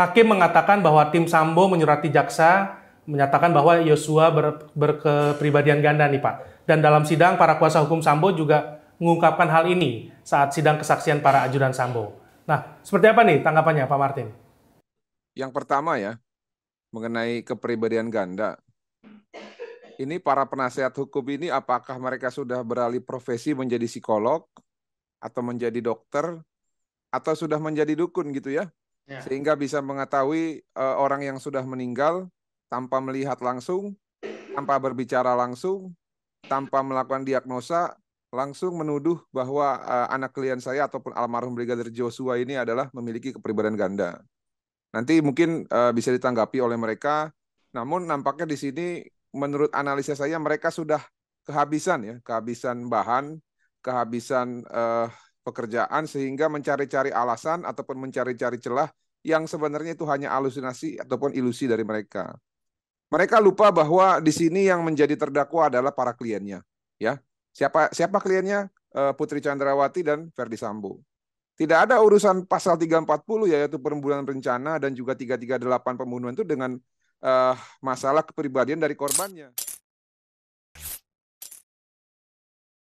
Hakim mengatakan bahwa tim Sambo menyurati jaksa menyatakan bahwa Yosua ber, berkepribadian ganda nih Pak. Dan dalam sidang para kuasa hukum Sambo juga mengungkapkan hal ini saat sidang kesaksian para ajudan Sambo. Nah, seperti apa nih tanggapannya Pak Martin? Yang pertama ya, mengenai kepribadian ganda. Ini para penasehat hukum ini apakah mereka sudah beralih profesi menjadi psikolog atau menjadi dokter atau sudah menjadi dukun gitu ya? Ya. sehingga bisa mengetahui uh, orang yang sudah meninggal tanpa melihat langsung, tanpa berbicara langsung, tanpa melakukan diagnosa, langsung menuduh bahwa uh, anak klien saya ataupun almarhum Brigadir Joshua ini adalah memiliki kepribadian ganda. Nanti mungkin uh, bisa ditanggapi oleh mereka. Namun nampaknya di sini menurut analisa saya mereka sudah kehabisan ya, kehabisan bahan, kehabisan uh, pekerjaan sehingga mencari-cari alasan ataupun mencari-cari celah yang sebenarnya itu hanya alusinasi ataupun ilusi dari mereka. Mereka lupa bahwa di sini yang menjadi terdakwa adalah para kliennya, ya. Siapa siapa kliennya? Eh, Putri Chandrawati dan Ferdi Sambo. Tidak ada urusan pasal 340 yaitu pembunuhan rencana dan juga 338 pembunuhan itu dengan uh, masalah kepribadian dari korbannya.